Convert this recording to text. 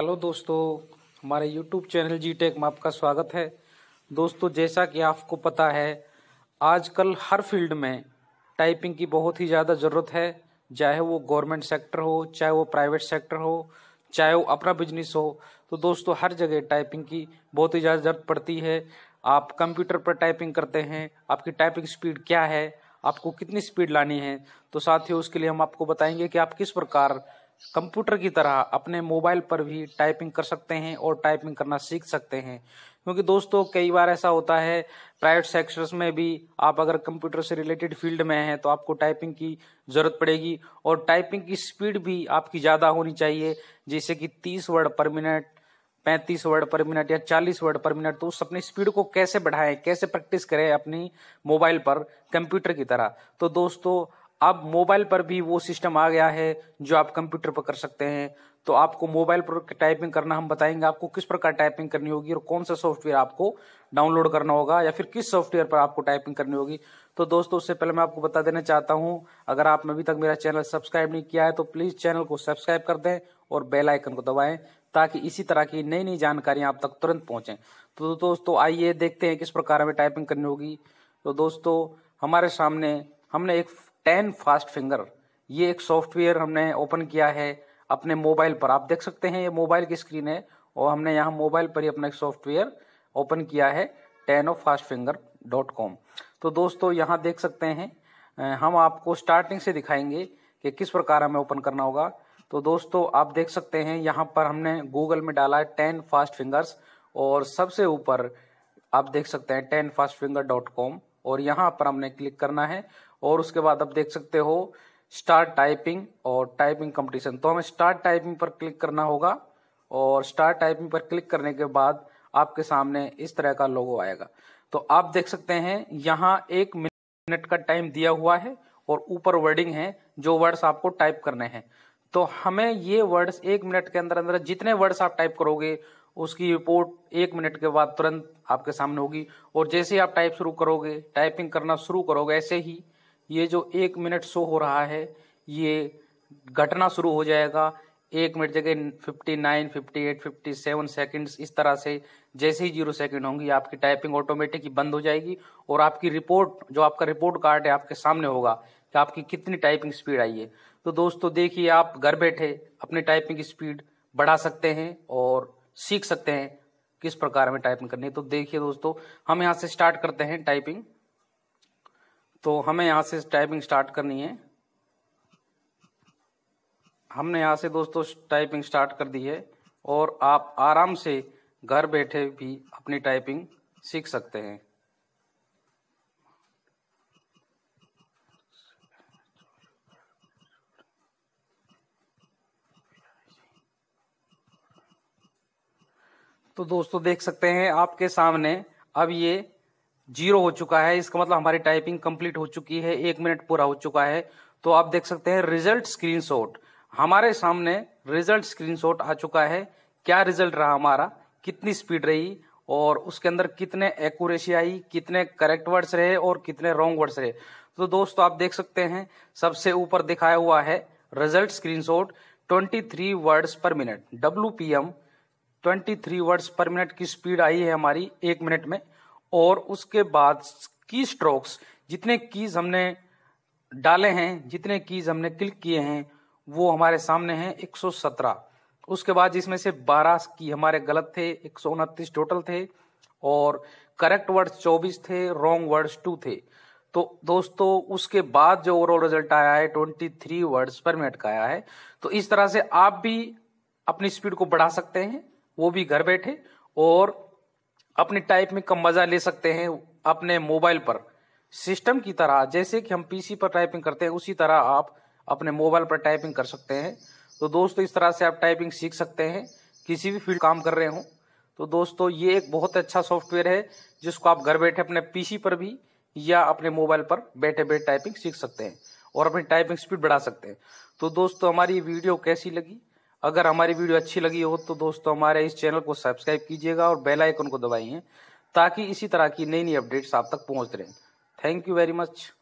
hello दोस्तों हमारे YouTube channel जी take में आपका स्वागत है दोस्तों जैसा कि आपको पता है आजकल हर फील्ड में टाइपिंग की बहुत ही ज़्यादा ज़रूरत है चाहे वो गवर्नमेंट सेक्टर हो चाहे वो प्राइवेट सेक्टर हो चाहे वो अपना बिजनेस हो तो दोस्तों हर जगह टाइपिंग की बहुत ही ज़्यादा ज़रूरत पड़ती है आप कंप्यूटर पर टाइपिंग करते हैं आपकी टाइपिंग स्पीड क्या है आपको कितनी स्पीड लानी है तो साथ ही उसके लिए हम आपको बताएंगे कि आप किस प्रकार कंप्यूटर की तरह अपने मोबाइल पर भी टाइपिंग कर सकते हैं और टाइपिंग करना सीख सकते हैं क्योंकि दोस्तों कई बार ऐसा होता है प्राइवेट सेक्टर्स में भी आप अगर कंप्यूटर से रिलेटेड फील्ड में हैं तो आपको टाइपिंग की ज़रूरत पड़ेगी और टाइपिंग की स्पीड भी आपकी ज़्यादा होनी चाहिए जैसे कि तीस वर्ड पर मिनट पैंतीस वर्ड पर मिनट या चालीस वर्ड पर मिनट तो उस अपनी स्पीड को कैसे बढ़ाएं कैसे प्रैक्टिस करें अपनी मोबाइल पर कंप्यूटर की तरह तो दोस्तों अब मोबाइल पर भी वो सिस्टम आ गया है जो आप कंप्यूटर पर कर सकते हैं तो आपको मोबाइल पर टाइपिंग करना हम बताएंगे आपको किस प्रकार टाइपिंग करनी होगी और कौन सा सॉफ्टवेयर आपको डाउनलोड करना होगा या फिर किस सॉफ्टवेयर पर आपको टाइपिंग करनी होगी तो दोस्तों उससे पहले मैं आपको बता देना चाहता हूं अगर आपने अभी तक मेरा चैनल सब्सक्राइब नहीं किया है तो प्लीज चैनल को सब्सक्राइब कर दें और बेल आइकन को दबाएं ताकि इसी तरह की नई नई जानकारियां आप तक तुरंत पहुंचे तो दोस्तों आइए देखते हैं किस प्रकार हमें टाइपिंग करनी होगी तो दोस्तों हमारे सामने हमने एक टेन फास्ट फिंगर ये एक सॉफ्टवेयर हमने ओपन किया है अपने मोबाइल पर आप देख सकते हैं ये मोबाइल की स्क्रीन है और हमने यहाँ मोबाइल पर ही अपना एक सॉफ्टवेयर ओपन किया है ten of fast finger dot com तो दोस्तों यहाँ देख सकते हैं हम आपको स्टार्टिंग से दिखाएंगे कि किस प्रकार हमें ओपन करना होगा तो दोस्तों आप देख सकते हैं यहाँ पर हमने गूगल में डाला है टेन फास्ट फिंगर्स और सबसे ऊपर आप देख सकते हैं ten fast finger dot com और यहाँ पर हमने क्लिक करना है और उसके बाद आप देख सकते हो स्टार्ट टाइपिंग और टाइपिंग कंपटीशन तो हमें स्टार्ट टाइपिंग पर क्लिक करना होगा और स्टार्ट टाइपिंग पर क्लिक करने के बाद आपके सामने इस तरह का लोगो आएगा तो आप देख सकते हैं यहाँ एक मिनट का टाइम दिया हुआ है और ऊपर वर्डिंग है जो वर्ड्स आपको टाइप करने हैं तो हमें ये वर्ड्स एक मिनट के अंदर अंदर जितने वर्ड्स आप टाइप करोगे उसकी रिपोर्ट एक मिनट के बाद तुरंत आपके सामने होगी और जैसे आप टाइप शुरू करोगे टाइपिंग करना शुरू करोगे ऐसे ही ये जो एक मिनट शो हो रहा है ये घटना शुरू हो जाएगा एक मिनट जगह fifty nine fifty eight fifty seven इस तरह से जैसे ही जीरो सेकेंड होंगी आपकी टाइपिंग ऑटोमेटिक ही बंद हो जाएगी और आपकी रिपोर्ट जो आपका रिपोर्ट कार्ड है आपके सामने होगा कि आपकी कितनी टाइपिंग स्पीड आई है तो दोस्तों देखिए आप घर बैठे अपनी टाइपिंग स्पीड बढ़ा सकते हैं और सीख सकते हैं किस प्रकार में टाइपिंग करनी है तो देखिए दोस्तों हम यहाँ से स्टार्ट करते हैं टाइपिंग तो हमें यहां से टाइपिंग स्टार्ट करनी है हमने यहां से दोस्तों टाइपिंग स्टार्ट कर दी है और आप आराम से घर बैठे भी अपनी टाइपिंग सीख सकते हैं तो दोस्तों देख सकते हैं आपके सामने अब ये जीरो हो चुका है इसका मतलब हमारी टाइपिंग कंप्लीट हो चुकी है एक मिनट पूरा हो चुका है तो आप देख सकते हैं रिजल्ट स्क्रीनशॉट हमारे सामने रिजल्ट स्क्रीनशॉट आ चुका है क्या रिजल्ट रहा हमारा कितनी स्पीड रही और उसके अंदर कितने एक्यूरेसी आई कितने करेक्ट वर्ड्स रहे और कितने रॉन्ग वर्ड्स रहे तो दोस्तों आप देख सकते हैं सबसे ऊपर दिखाया हुआ है result screenshot 23 words per minute W P M twenty words per minute की स्पीड आई है हमारी एक मिनट में और उसके बाद की स्ट्रोक्स जितने कीज हमने डाले हैं जितने कीज हमने क्लिक किए हैं वो हमारे सामने हैं 117 उसके बाद जिसमें से 12 की हमारे गलत थे एक टोटल थे और करेक्ट वर्ड्स 24 थे रॉन्ग वर्ड्स 2 थे तो दोस्तों उसके बाद जो ओवरऑल रिजल्ट आया है 23 वर्ड्स पर मिनट का आया है तो इस तरह से आप भी अपनी स्पीड को बढ़ा सकते हैं वो भी घर बैठे और अपनी टाइप में कम मजा ले सकते हैं अपने मोबाइल पर सिस्टम की तरह जैसे कि हम पीसी पर टाइपिंग करते हैं उसी तरह आप अपने मोबाइल पर टाइपिंग कर सकते हैं तो दोस्तों इस तरह से आप टाइपिंग सीख सकते हैं किसी भी फील्ड काम कर रहे हों तो दोस्तों ये एक बहुत अच्छा सॉफ्टवेयर है जिसको आप घर बैठे अपने पीसी पर भी या अपने मोबाइल पर बैठे बैठे टाइपिंग सीख सकते हैं और अपनी टाइपिंग स्पीड बढ़ा सकते हैं तो दोस्तों हमारी वीडियो कैसी लगी अगर हमारी वीडियो अच्छी लगी हो तो दोस्तों हमारे इस चैनल को सब्सक्राइब कीजिएगा और बेल आइकन को दबाइए ताकि इसी तरह की नई नई अपडेट्स आप तक पहुंच रहे थैंक यू वेरी मच